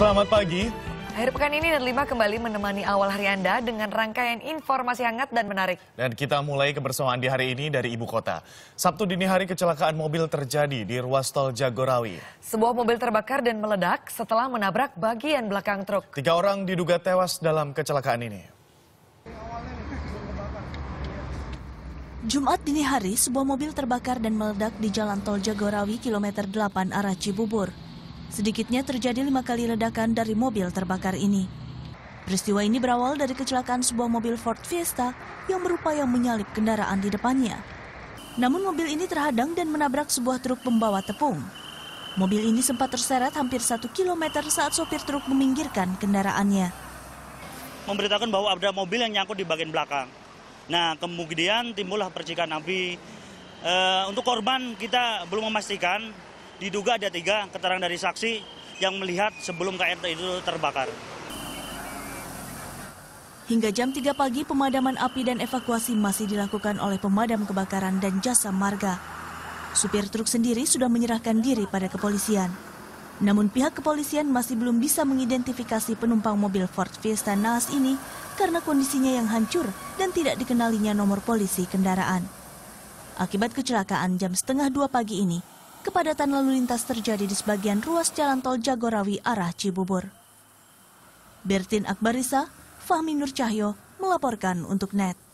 Selamat pagi. Akhir pekan ini dan lima kembali menemani awal hari Anda dengan rangkaian informasi hangat dan menarik. Dan kita mulai kebersamaan di hari ini dari ibu kota. Sabtu dini hari kecelakaan mobil terjadi di ruas tol Jagorawi. Sebuah mobil terbakar dan meledak setelah menabrak bagian belakang truk. Tiga orang diduga tewas dalam kecelakaan ini. Jumat dini hari, sebuah mobil terbakar dan meledak di jalan tol Jagorawi, kilometer 8 arah Cibubur. Sedikitnya terjadi lima kali ledakan dari mobil terbakar ini. Peristiwa ini berawal dari kecelakaan sebuah mobil Ford Fiesta yang berupaya menyalip kendaraan di depannya. Namun mobil ini terhadang dan menabrak sebuah truk pembawa tepung. Mobil ini sempat terseret hampir satu kilometer saat sopir truk meminggirkan kendaraannya. Memberitakan bahwa ada mobil yang nyangkut di bagian belakang. Nah, kemudian timbullah percikan api. E, untuk korban kita belum memastikan, diduga ada tiga keterangan dari saksi yang melihat sebelum KRT itu terbakar. Hingga jam 3 pagi, pemadaman api dan evakuasi masih dilakukan oleh pemadam kebakaran dan jasa marga. Supir truk sendiri sudah menyerahkan diri pada kepolisian. Namun pihak kepolisian masih belum bisa mengidentifikasi penumpang mobil Ford Fiesta Naas ini karena kondisinya yang hancur dan tidak dikenalinya nomor polisi kendaraan. Akibat kecelakaan jam setengah dua pagi ini, kepadatan lalu lintas terjadi di sebagian ruas jalan tol Jagorawi arah Cibubur. Bertin Akbarisa, Fahmi Nur Cahyo melaporkan untuk NET.